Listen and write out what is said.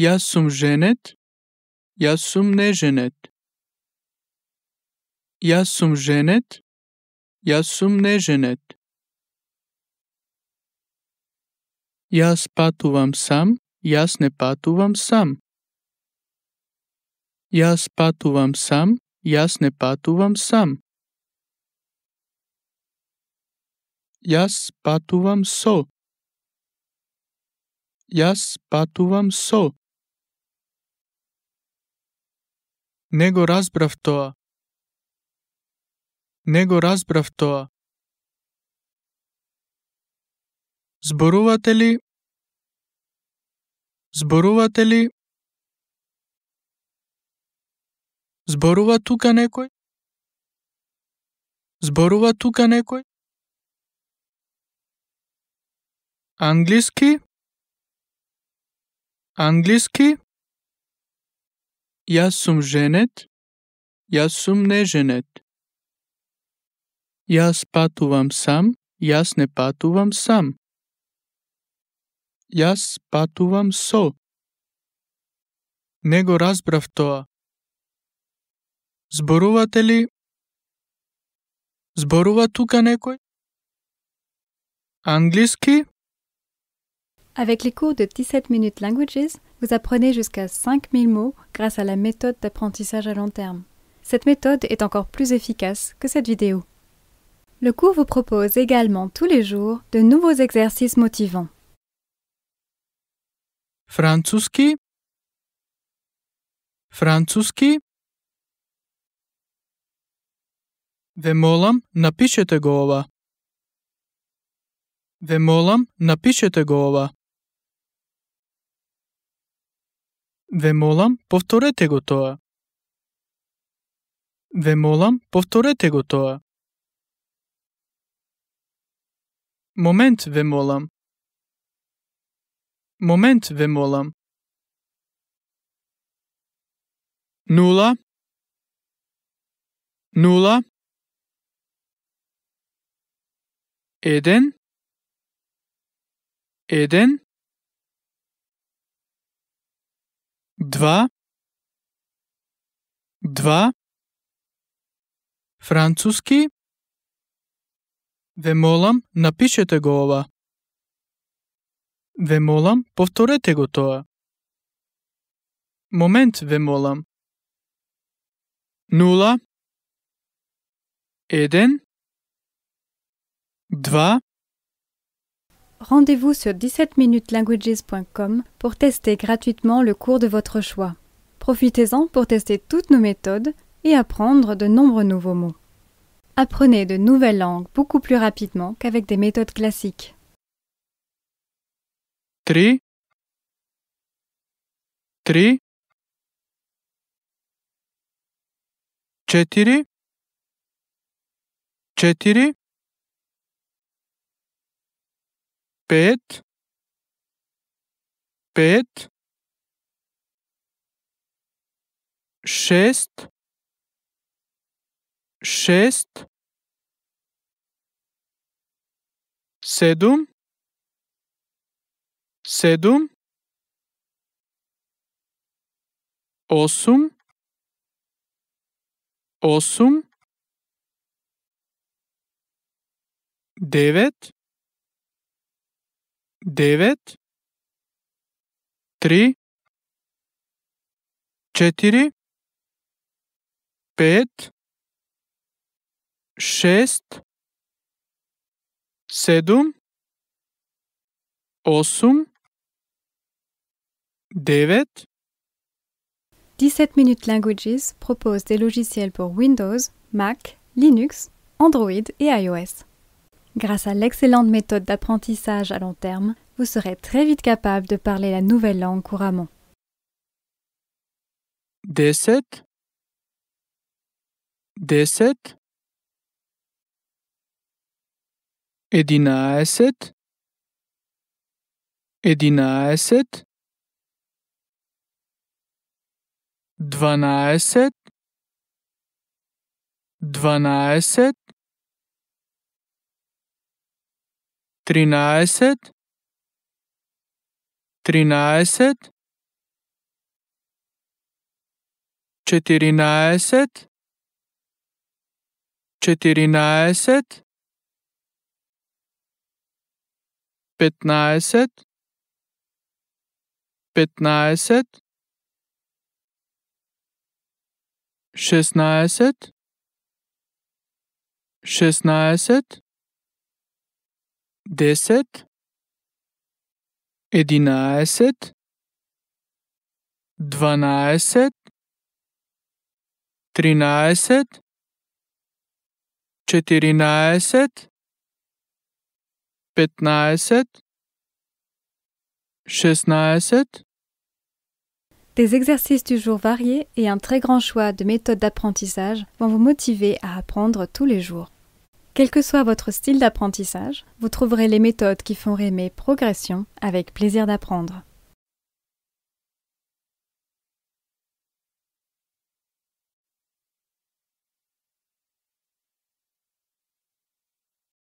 Я сум женет, я сум не женет. Я сум женет, я сум не женет. Я патувам сам, јас не патувам сам. Я патувам сам, јас не патувам сам. Я патувам со. я патувам со. Него разбрав тоа. Него разбрав тоа. Зборувате ли? Зборувате ли? Зборува тука некој? Зборува тука некој? Англиски? Англиски? Јас сум женет, јас сум неженет. Јас патувам сам, јас не патувам сам. Јас патувам со. Не го разбрав тоа. Зборувате ли? Зборува тука некој? Англиски? Avec les cours de 17 minutes languages, Vous apprenez jusqu'à 5000 mots grâce à la méthode d'apprentissage à long terme. Cette méthode est encore plus efficace que cette vidéo. Le cours vous propose également tous les jours de nouveaux exercices motivants. Francuski Francuski Vemolam napišete gova. Vemolam napišete gova. Ве молам, повторете го тоа. Ве молам, повторете го тоа. Момент ве молам. Момент ве молам. Нула. Нула. Еден. Еден. два, два, француски. Ве молам, напишете го ова. Ве молам, повторете го тоа. Момент ве молам. Нула, еден, два, rendez-vous sur 17 minutelanguagescom pour tester gratuitement le cours de votre choix. Profitez-en pour tester toutes nos méthodes et apprendre de nombreux nouveaux mots. Apprenez de nouvelles langues beaucoup plus rapidement qu'avec des méthodes classiques. 3 3 4 4 bit bit шесть шесть седум седум осум осум девет Devet Tri chetiri pet chest sedum, osum, 17 Minutes Languages propose des logiciels pour Windows, Mac, Linux, Android et iOS. Grâce à l'excellente méthode d'apprentissage à long terme, vous serez très vite capable de parler la nouvelle langue couramment. 17 17 11 11 12 12 тринадцать, тринадцать, четырнадцать, четырнадцать, пятнадцать, пятнадцать, шестнадцать, шестнадцать. deset, edinaeset, dvanaeset, trinaeset, četirinaeset, petnaeset, šestnaeset. Des exercices du jour variés et un très grand choix de méthodes d'apprentissage vont vous motiver à apprendre tous les jours. Quel que soit votre style d'apprentissage, vous trouverez les méthodes qui font rêver progression avec plaisir d'apprendre.